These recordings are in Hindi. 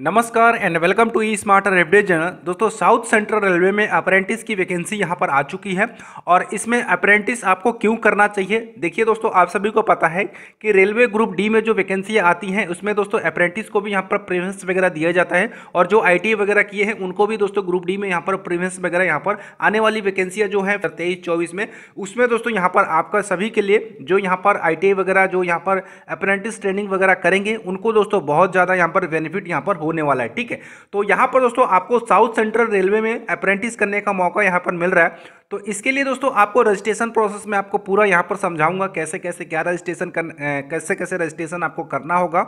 नमस्कार and welcome to e smarter railway general दोस्तों साउथ सेंट्रल रेलवे में अप्रेंटिस की वैकेंसी यहां पर आ चुकी है और इसमें अप्रेंटिस आपको क्यों करना चाहिए देखिए दोस्तों आप सभी को पता है कि रेलवे ग्रुप डी में जो वैकेंसी आती हैं उसमें दोस्तों अप्रेंटिस को भी यहां पर प्रीवेंस वगैरह दिया जाता है और जो आई e वगैरह किए हैं उनको भी दोस्तों ग्रुप डी में यहाँ पर प्रीवेंस वगैरह यहाँ पर आने वाली वैकेंसियाँ जो है तेईस चौबीस में उसमें दोस्तों यहाँ पर आपका सभी के लिए जो यहाँ पर आई e वगैरह जो यहाँ पर अप्रेंटिस ट्रेनिंग वगैरह करेंगे उनको दोस्तों बहुत ज़्यादा यहाँ पर बेनिफिट यहाँ पर होने वाला है ठीक है तो यहाँ पर दोस्तों आपको साउथ सेंट्रल रेलवे में अप्रेंटिस करने का मौका यहाँ पर मिल रहा है तो इसके लिए दोस्तों आपको रजिस्ट्रेशन प्रोसेस में आपको पूरा यहाँ पर समझाऊंगा कैसे कैसे क्या रजिस्ट्रेशन कैसे कैसे रजिस्ट्रेशन आपको करना होगा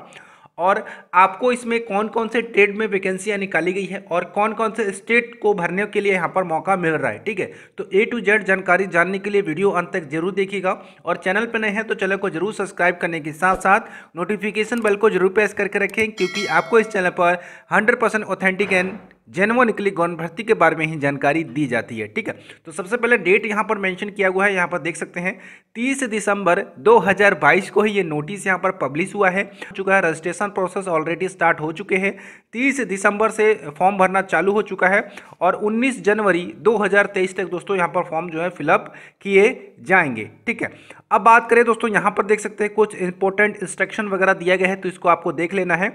और आपको इसमें कौन कौन से ट्रेड में वैकेंसियाँ निकाली गई है और कौन कौन से स्टेट को भरने के लिए यहाँ पर मौका मिल रहा है ठीक है तो ए टू जेड जानकारी जानने के लिए वीडियो अंत तक जरूर देखिएगा और चैनल पर नए हैं तो चैनल को जरूर सब्सक्राइब करने के साथ साथ नोटिफिकेशन बेल को जरूर प्रेस करके रखें क्योंकि आपको इस चैनल पर हंड्रेड ऑथेंटिक एंड निकली गौन भर्ती के बारे में ही जानकारी दी जाती है ठीक है तो सबसे पहले डेट यहाँ पर मेंशन किया हुआ है यहाँ पर देख सकते हैं 30 दिसंबर 2022 को ही ये नोटिस यहाँ पर पब्लिश हुआ है चुका है रजिस्ट्रेशन प्रोसेस ऑलरेडी स्टार्ट हो चुके हैं 30 दिसंबर से फॉर्म भरना चालू हो चुका है और 19 जनवरी 2023 तक दोस्तों यहाँ पर फॉर्म जो है फिलअप किए जाएंगे ठीक है अब बात करें दोस्तों यहाँ पर देख सकते हैं कुछ इंपॉर्टेंट इंस्ट्रक्शन वगैरह दिया गया है तो इसको आपको देख लेना है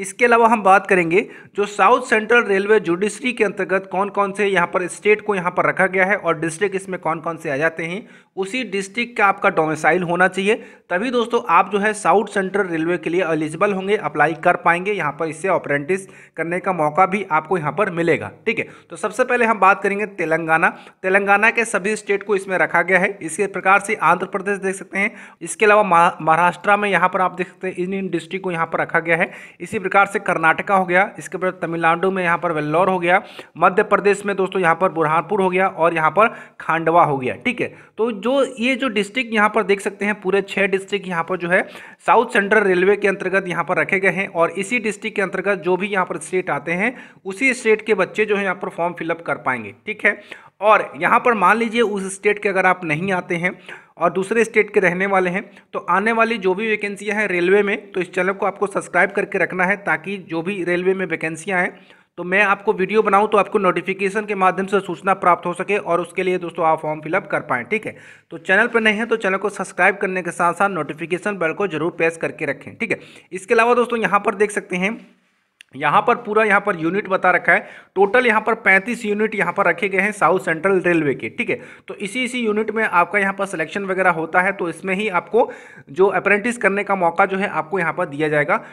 इसके अलावा हम बात करेंगे जो साउथ सेंट्रल रेलवे जुडिशरी के अंतर्गत कौन कौन से यहाँ पर स्टेट को यहाँ पर रखा गया है और डिस्ट्रिक्ट इसमें कौन कौन से आ जाते हैं उसी डिस्ट्रिक्ट का आपका डोमिसाइल होना चाहिए तभी दोस्तों आप जो है साउथ सेंट्रल रेलवे के लिए एलिजिबल होंगे अप्लाई कर पाएंगे यहाँ पर इससे ऑपरेंटिस करने का मौका भी आपको यहाँ पर मिलेगा ठीक है तो सबसे पहले हम बात करेंगे तेलंगाना तेलंगाना के सभी स्टेट को इसमें रखा गया है इसी प्रकार से आंध्र प्रदेश देख सकते हैं इसके अलावा महाराष्ट्र में यहाँ पर आप देख सकते हैं इन इन डिस्ट्रिक्ट को यहाँ पर रखा गया है इसी प्रकार से कर्नाटका हो गया इसके बाद तमिलनाडु में यहाँ पर वेल्लोर हो गया मध्य प्रदेश में दोस्तों यहाँ पर बुरहानपुर हो गया और यहाँ पर खांडवा हो गया ठीक है तो जो ये जो डिस्ट्रिक्ट यहाँ पर देख सकते हैं पूरे छः डिस्ट्रिक्ट यहाँ पर जो है साउथ सेंट्रल रेलवे के अंतर्गत यहाँ पर रखे गए हैं और इसी डिस्ट्रिक्ट के अंतर्गत जो भी यहाँ पर स्टेट आते हैं उसी स्टेट के बच्चे जो है यहाँ पर फॉर्म फिलअप कर पाएंगे ठीक है और यहाँ पर मान लीजिए उस स्टेट के अगर आप नहीं आते हैं और दूसरे स्टेट के रहने वाले हैं तो आने वाली जो भी वैकेंसियाँ हैं रेलवे में तो इस चैनल को आपको सब्सक्राइब करके रखना है ताकि जो भी रेलवे में वैकेंसियाँ हैं तो मैं आपको वीडियो बनाऊं तो आपको नोटिफिकेशन के माध्यम से सूचना प्राप्त हो सके और उसके लिए दोस्तों आप फॉर्म फिलअप कर पाएँ ठीक है तो चैनल पर नहीं है तो चैनल को सब्सक्राइब करने के साथ साथ नोटिफिकेशन बेल को जरूर प्रेस करके रखें ठीक है इसके अलावा दोस्तों यहाँ पर देख सकते हैं यहाँ पर पूरा यहाँ पर यूनिट बता रखा है टोटल यहाँ पर 35 यूनिट यहाँ पर रखे गए हैं साउथ सेंट्रल रेलवे के ठीक है तो इसी इसी यूनिट में आपका यहाँ पर सिलेक्शन वगैरह होता है तो इसमें ही आपको जो अप्रेंटिस करने का मौका जो है आपको यहाँ पर दिया जाएगा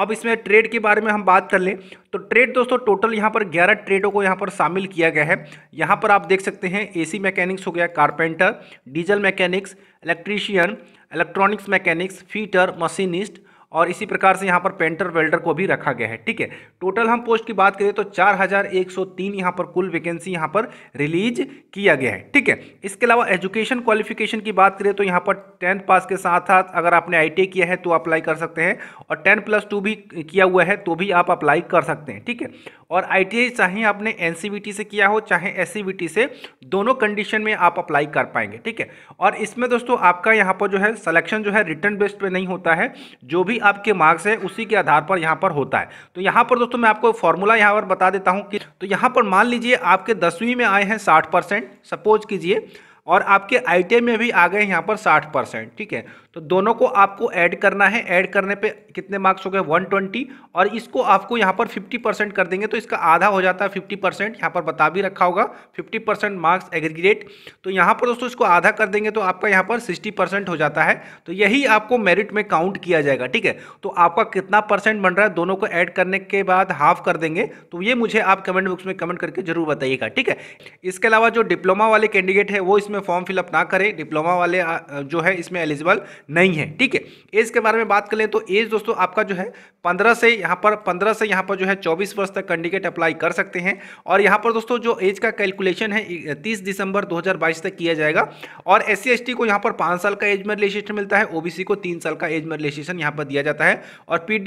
अब इसमें ट्रेड के बारे में हम बात कर लें तो ट्रेड दोस्तों टोटल यहाँ पर 11 ट्रेडों को यहाँ पर शामिल किया गया है यहाँ पर आप देख सकते हैं एसी मैकेनिक्स हो गया carpenter diesel mechanics electrician electronics mechanics fitter machinist और इसी प्रकार से यहाँ पर पेंटर वेल्डर को भी रखा गया है ठीक है टोटल हम पोस्ट की बात करें तो 4103 यहाँ पर कुल वैकेंसी यहाँ पर रिलीज किया गया है ठीक है इसके अलावा एजुकेशन क्वालिफिकेशन की बात करें तो यहाँ पर टेंथ पास के साथ साथ अगर आपने आई e किया है तो अप्लाई कर सकते हैं और टेन प्लस टू भी किया हुआ है तो भी आप अप्लाई कर सकते हैं ठीक है और आई e चाहे आपने एन e से किया हो चाहे एस से दोनों कंडीशन में आप अप्लाई कर पाएंगे ठीक है और इसमें दोस्तों आपका यहाँ पर जो है सलेक्शन जो है रिटर्न बेस्ड पर नहीं होता है जो भी आपके मार्क्स है उसी के आधार पर यहाँ पर होता है तो यहाँ पर दोस्तों मैं आपको फॉर्मूला यहाँ पर बता देता हूँ कि तो यहाँ पर मान लीजिए आपके दसवीं में आए हैं साठ परसेंट सपोज कीजिए और आपके आई में भी आ गए यहाँ पर साठ परसेंट ठीक है तो दोनों को आपको ऐड करना है ऐड करने पे कितने मार्क्स हो गए 120 और इसको आपको यहाँ पर 50 परसेंट कर देंगे तो इसका आधा हो जाता है 50 परसेंट यहाँ पर बता भी रखा होगा 50 परसेंट मार्क्स एग्रीगेट तो यहाँ पर दोस्तों इसको आधा कर देंगे तो आपका यहाँ पर सिक्सटी परसेंट हो जाता है तो यही आपको मेरिट में काउंट किया जाएगा ठीक है तो आपका कितना परसेंट बन रहा है दोनों को ऐड करने के बाद हाफ कर देंगे तो ये मुझे आप कमेंट बॉक्स में कमेंट करके जरूर बताइएगा ठीक है इसके अलावा जो डिप्लोमा वाले कैंडिडेट है वो इसमें इसमें फॉर्म फिलअप ना करें डिप्लोमा वाले जो है इसमें एलिजिबल नहीं है ठीक है एज के बारे में बात करें तो एज दोस्तों आपका जो है पंद्रह से यहाँ पर पंद्रह से यहाँ पर जो है चौबीस वर्ष तक कैंडिडेट अप्लाई कर सकते हैं और यहाँ पर दोस्तों जो एज का कैलकुलेशन है तीस दिसंबर दो तक किया जाएगा और एस सी को यहाँ पर पाँच साल का एज में रिलेशन मिलता है ओबीसी को तीन साल का एज में रिलेशन यहाँ पर दिया जाता है और पी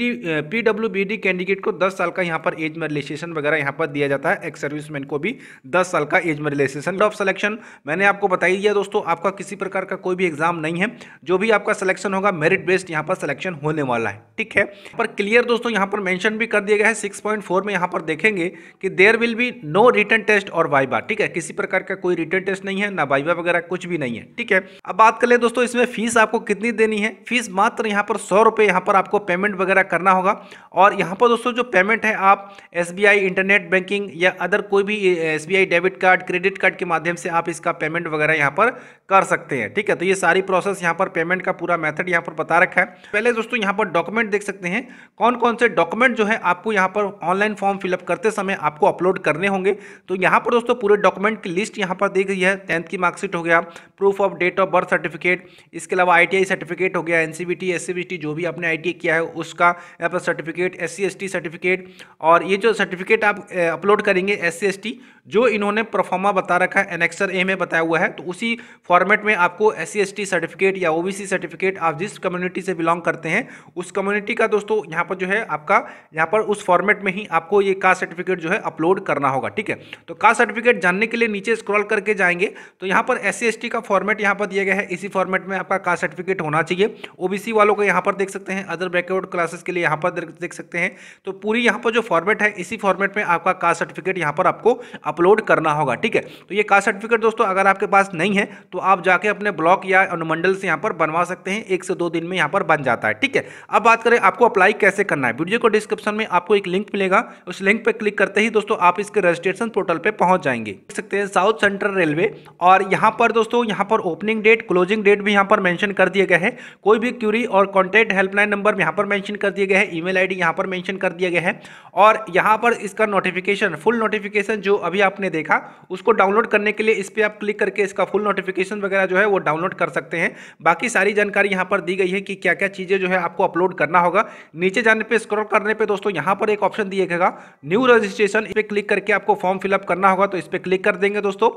डी कैंडिडेट को दस साल का यहाँ पर एज में रिलेशन वगैरह यहाँ पर दिया जाता है एक्स सर्विसमैन को भी दस साल का एज में रिलेशन ऑफ सिलेक्शन मैंने आपको बता ही दिया दोस्तों आपका किसी प्रकार का कोई भी एग्जाम नहीं है जो भी आपका सिलेक्शन होगा मेरिट बेस्ड यहाँ पर सिलेक्शन होने वाला है ठीक है पर क्लियर दोस्तों यहाँ पर मैंशन भी कर दिया गया है सिक्स में यहाँ पर देखेंगे कि there will be no written test और वाइबा ठीक है किसी प्रकार का कोई रिटर्न टेस्ट नहीं है ना वाइबा वगैरह कुछ भी नहीं है ठीक है अब बात कर ले दोस्तों इसमें फीस आपको कितनी देनी है फीस मात्र यहाँ पर सौ रुपये यहाँ पर आपको पेमेंट वगैरह करना होगा और यहाँ पर दोस्तों जो पेमेंट है आप एस इंटरनेट बैंकिंग या अदर कोई भी as debit card credit card के माध्यम से आप इसका पेमेंट वगैरह वगैरह यहाँ पर कर सकते हैं ठीक है तो ये सारी प्रोसेस यहाँ पर पेमेंट का पूरा मेथड यहाँ पर बता रखा है पहले दोस्तों यहाँ पर डॉक्यूमेंट देख सकते हैं कौन कौन से डॉक्यूमेंट जो है आपको यहाँ पर ऑनलाइन फॉर्म फिलअप करते समय आपको अपलोड करने होंगे तो यहाँ पर दोस्तों पूरे डॉक्यूमेंट की लिस्ट यहाँ पर देख रही है टेंथ की मार्कशीट हो गया proof of date of birth certificate इसके अलावा आई सर्टिफिकेट हो गया एन सी जो भी आपने आई किया है उसका यहाँ पर सर्टिफिकेट एस सी सर्टिफिकेट और ये जो सर्टिफिकेट आप अपलोड करेंगे एस सी जो इन्होंने परफॉर्मा बता रखा है एनेक्सर ए में बताया हुआ है तो उसी फॉर्मेट में आपको एस सी सर्टिफिकेट या ओबीसी सर्टिफिकेट आप जिस कम्युनिटी से बिलोंग करते हैं उस कम्युनिटी का दोस्तों यहाँ पर जो है आपका यहाँ पर उस फॉर्मेट में ही आपको ये कास्ट सर्टिफिकेट जो है अपलोड करना होगा ठीक है तो कास्ट सर्टिफिकेट जानने के लिए नीचे स्क्रॉल करके जाएंगे तो यहाँ पर एस सी का फॉर्मेट यहाँ पर दिया गया है इसी फॉर्मेट में आपका कास्ट सर्टिफिकेट होना चाहिए ओ वालों को यहाँ पर देख सकते हैं अदर बैकवर्ड क्लासेस के लिए यहाँ पर देख सकते हैं तो पूरी यहाँ पर जो फॉर्मेट है इसी फॉर्मेट में आपका कास्ट सर्टिफिकेट यहाँ पर आपको अपलोड करना होगा ठीक है तो ये कास्ट सर्टिफिकेट दोस्तों अगर आपके पास पास नहीं है तो आप जाके अपने ब्लॉक या अनुमंडल से यहाँ पर बनवा सकते हैं एक से दो दिन में यहाँ पर बन जाता है ठीक है अब बात करें आपको अप्लाई कैसे करना है वीडियो को डिस्क्रिप्शन में आपको एक लिंक मिलेगा उस लिंक पर क्लिक करते ही दोस्तों आप इसके रजिस्ट्रेशन पोर्टल पर पहुँच जाएंगे देख सकते हैं साउथ सेंट्रल रेलवे और यहाँ पर दोस्तों यहाँ पर ओपनिंग डेट क्लोजिंग डेट भी यहाँ पर मैंशन कर दिया गया है कोई भी क्यूरी और कॉन्टैक्ट हेल्पलाइन नंबर यहाँ पर मैंशन कर दिया गया है ईमेल आईडी यहाँ पर मैंशन कर दिया गया है और यहाँ पर इसका नोटिफिकेशन फुल नोटिफिकेशन जो अभी आपने देखा उसको डाउनलोड करने के लिए इस पर आप क्लिक करके इसका इसका फुल नोटिफिकेशन वगैरह जो है वो डाउनलोड कर सकते हैं बाकी सारी जानकारी यहाँ पर दी गई है कि क्या क्या चीज़ें जो है आपको अपलोड करना होगा नीचे जाने पर स्क्रॉल करने पर दोस्तों यहाँ पर एक ऑप्शन दिएगा न्यू रजिस्ट्रेशन इस पर क्लिक करके आपको फॉर्म फिलअप करना होगा तो इस पर क्लिक कर देंगे दोस्तों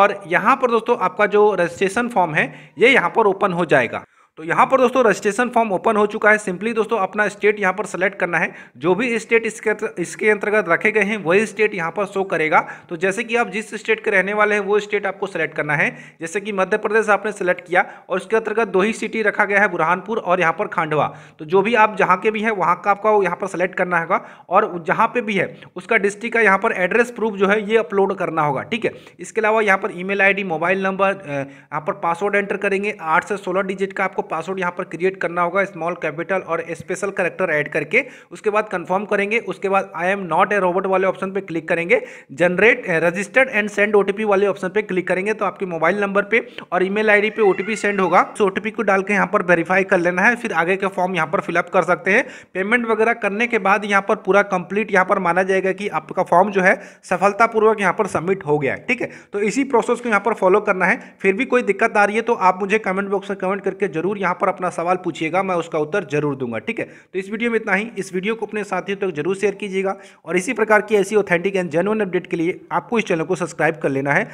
और यहाँ पर दोस्तों आपका जो रजिस्ट्रेशन फॉर्म है ये यहाँ पर ओपन हो जाएगा तो यहाँ पर दोस्तों रजिस्ट्रेशन फॉर्म ओपन हो चुका है सिंपली दोस्तों अपना स्टेट यहाँ पर सेलेक्ट करना है जो भी स्टेट इसके इसके अंतर्गत रखे गए हैं वही स्टेट यहाँ पर शो करेगा तो जैसे कि आप जिस स्टेट के रहने वाले हैं वो स्टेट आपको सेलेक्ट करना है जैसे कि मध्य प्रदेश आपने सेलेक्ट किया और उसके अंतर्गत दो ही सिटी रखा गया है बुरहानपुर और यहाँ पर खांडवा तो जो भी आप जहाँ के भी हैं वहाँ का आपका यहाँ पर सेलेक्ट करना होगा और जहाँ पर भी है उसका डिस्ट्रिक्ट का यहाँ पर एड्रेस प्रूफ जो है ये अपलोड करना होगा ठीक है इसके अलावा यहाँ पर ई मेल मोबाइल नंबर यहाँ पर पासवर्ड एंटर करेंगे आठ से सोलह डिजिट का आपको पासवर्ड यहाँ पर क्रिएट करना होगा स्मॉल कैपिटल और स्पेशल करेक्टर ऐड करके उसके बाद कंफर्म करेंगे उसके बाद I am not a robot वाले ऑप्शन पर क्लिक करेंगे generate registered and send OTP वाले ऑप्शन पर क्लिक करेंगे तो आपके मोबाइल नंबर पर और ईमेल आईडी पे ओटीपी सेंड होगा तो ओटीपी को डाल के यहाँ पर वेरीफाई कर लेना है फिर आगे का फॉर्म यहाँ पर फिलअप कर सकते हैं पेमेंट वगैरह करने के बाद यहाँ पर पूरा कंप्लीट यहाँ पर माना जाएगा कि आपका फॉर्म जो है सफलतापूर्वक यहाँ पर सबमिट हो गया है ठीक है तो इसी प्रोसेस को यहाँ पर फॉलो करना है फिर भी कोई दिक्कत आ रही है तो आप मुझे कमेंट बॉक्स में कमेंट करके जरूर ज़रूर यहाँ पर अपना सवाल पूछिएगा मैं उसका उत्तर जरूर दूंगा ठीक है तो इस वीडियो में इतना ही इस वीडियो को अपने साथियों तक जरूर शेयर कीजिएगा और इसी प्रकार की ऐसी ऑथेंटिक एंड जेनुअन अपडेट के लिए आपको इस चैनल को सब्सक्राइब कर लेना है